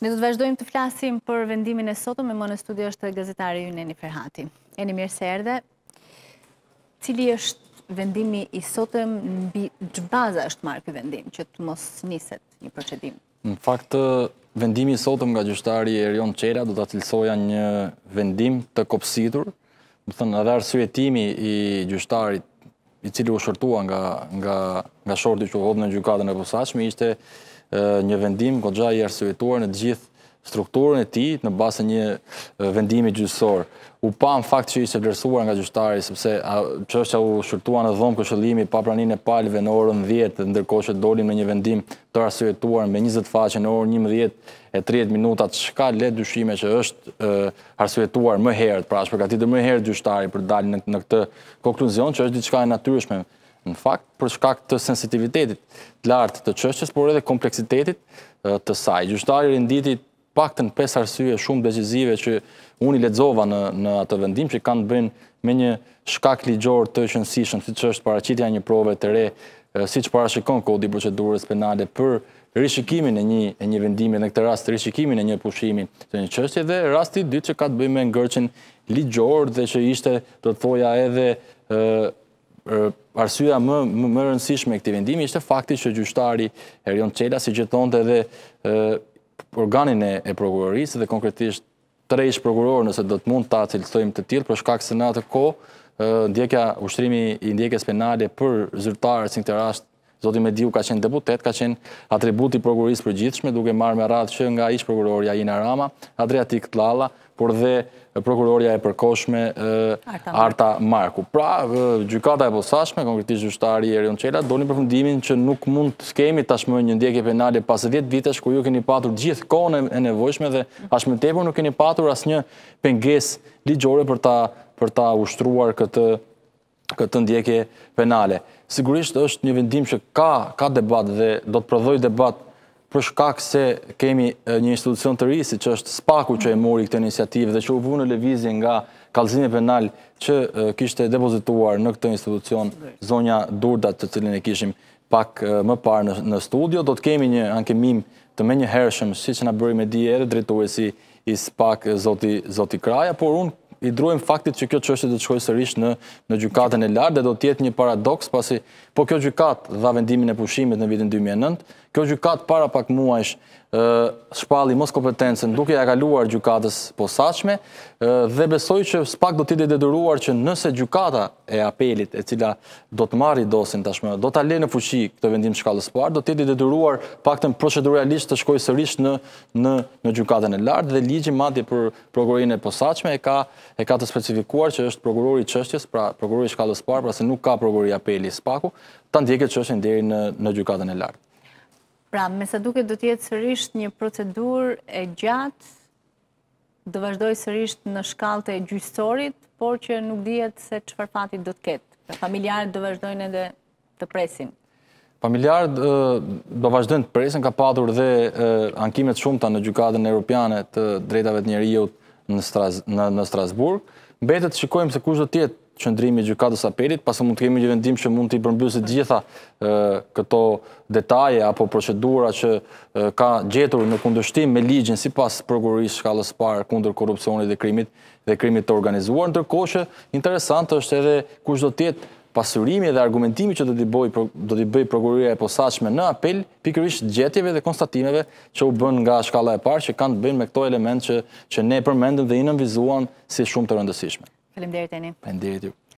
Ne do të vazhdojmë të flasim për vendimin e sotëm, me më në studi është të gazetari ju Neni Ferhati. Eni mirë se erde, cili është vendimi i sotëm në bi që është marrë këtë vendim, që të mos niset një përqedim? Në fakt, vendimi i sotëm nga gjyshtari e rion qera do të atilsoja një vendim të kopsitur, në thënë edhe arsujetimi i gjyshtarit i cili u shërtua nga shorti që hodhë në gjykatën e posashmi, ishte një një vendim ko gja i arsivetuar në gjith strukturën e ti në basë një vendimi gjysor. U pa në fakt që i vlerësuar nga gjyshtari, sepse që është që u shurtuan në dhomë këshëllimi pa pranin e palve në orën 10 dhe ndërko që dolin me një vendim të arsivetuar me 20 faqe në orën 11 e 30 minutat që ka le dyshime që është arsivetuar më herët, pra është për më herët gjyshtari për dalin në këtë konkluzion që është diçka e natyrshme në fakt, për shkak të sensitivitetit të lartë të qështjes, por edhe kompleksitetit të saj. Gjyqtari renditi paktën pesë arsye shumë decisive që unë i lexova në në atë vendim që kanë bën me një shkak ligjor të si siç është paraqitja e një prove të re, siç parashikon kodi i procedurës penale për rishikimin e një e një vendimi në këtë rast rishikimin e një pushimin të një qështje dhe rasti i dytë që ka të bëjë me ngërçin ligjor dhe që ishte, do të thoja, edhe arsua më më rëndësishme e këti vendimi, ishte fakti që gjyqtari Herion Qela, si gjithon edhe organin e prokurorisë, dhe konkretisht të prokuror, prokurorë, nëse do të mund të atë cilësojmë të tjilë, përshka kësë në atë ko, ndjekja ushtrimi i ndjekjes penale për zyrtarës në këtë rashtë me Mediu ka qenë deputet, ka qenë atributi prokurorisë për gjithshme, duke marrë me radhë që nga ishë prokuroria Ina Rama, Adriatik Tlala, por dhe prokuroria e përkoshme Arta Marku. Pra, gjykata e posashme, konkretisht gjyshtari e Rion Qela, do një përfundimin që nuk mund të kemi tashmë një ndjekje penale pas 10 vitesh, ku ju keni patur gjithë kone e nevojshme dhe ashme tepër nuk keni patur as një penges ligjore për ta ushtruar këtë Këtë ndjekje penale sigurisht është një vendim që ka, ka debat dhe do të prodhoj debat për shkak se kemi një institucion të ri, si që është spaku që e mori këtë inisiativë dhe që u vunë në levizje nga kalzinje penal që kishte depozituar në këtë institucion zonja durdat të cilin e kishim pak më parë në studio. Do të kemi një ankemim të menjë hershëm, si që nga bëri me di edhe drejtuesi i spak zoti, zoti Kraja, por unë i faktit që kjo qështë dhe të shkojë sërish në gjukatën e lartë dhe do tjetë një paradoks pasi po kjo gjukatë dha vendimin e pushimit në vitin 2009, kjo gjukatë para pak muajsh shpalli mos kompetencen duke ja kaluar gjukatës posaqme dhe besoj që spak do tjetë i deduruar që nëse gjukata e apelit e cila do të marri dosin tashme, do të ale në fuqi këtë vendim shkallës parë, do tjetë i deduruar pak të proceduralisht të shkojë sërish në gjukatën e lartë dhe ligjë madhje për e e ka të specifikuar që është prokurori i çështjes, pra prokurori i shkallës parë, pra se nuk ka prokurori apeli spaku, ta ndjeket çështën deri në në gjykatën e lartë. Pra, me sa duket do të jetë sërish një procedurë e gjatë, do vazhdoj sërish në shkallë të gjyqësorit, por që nuk dihet se çfarë fatit do të ketë. familjarët do vazhdojnë edhe të presin. Familjarët do vazhdojnë të presin, ka padur dhe ankimet shumëta në gjykatën europiane të drejtave të njerëjve në Strasburg. Mbetet të shikojmë se kush do tjetë qëndrimi gjukatës apelit, pasë mund të kemi një vendim që mund të i përmbyusit gjitha këto detaje apo procedura që ka gjetur në kundështim me ligjën si pas përgurisë shkallës parë kundër korupcionit dhe krimit dhe krimit të organizuar. Ndërkoshe, interesant është edhe kush do tjetë pasurimi dhe argumentimi që do t'i bëjë prokurirja e posaqme në apel, pikërish gjetjeve dhe konstatimeve që u bënë nga shkala e parë që kanë të bëjnë me këto element që ne përmendëm dhe inëm vizuan si shumë të rëndësishme. Felim derit e një. Felim derit e një.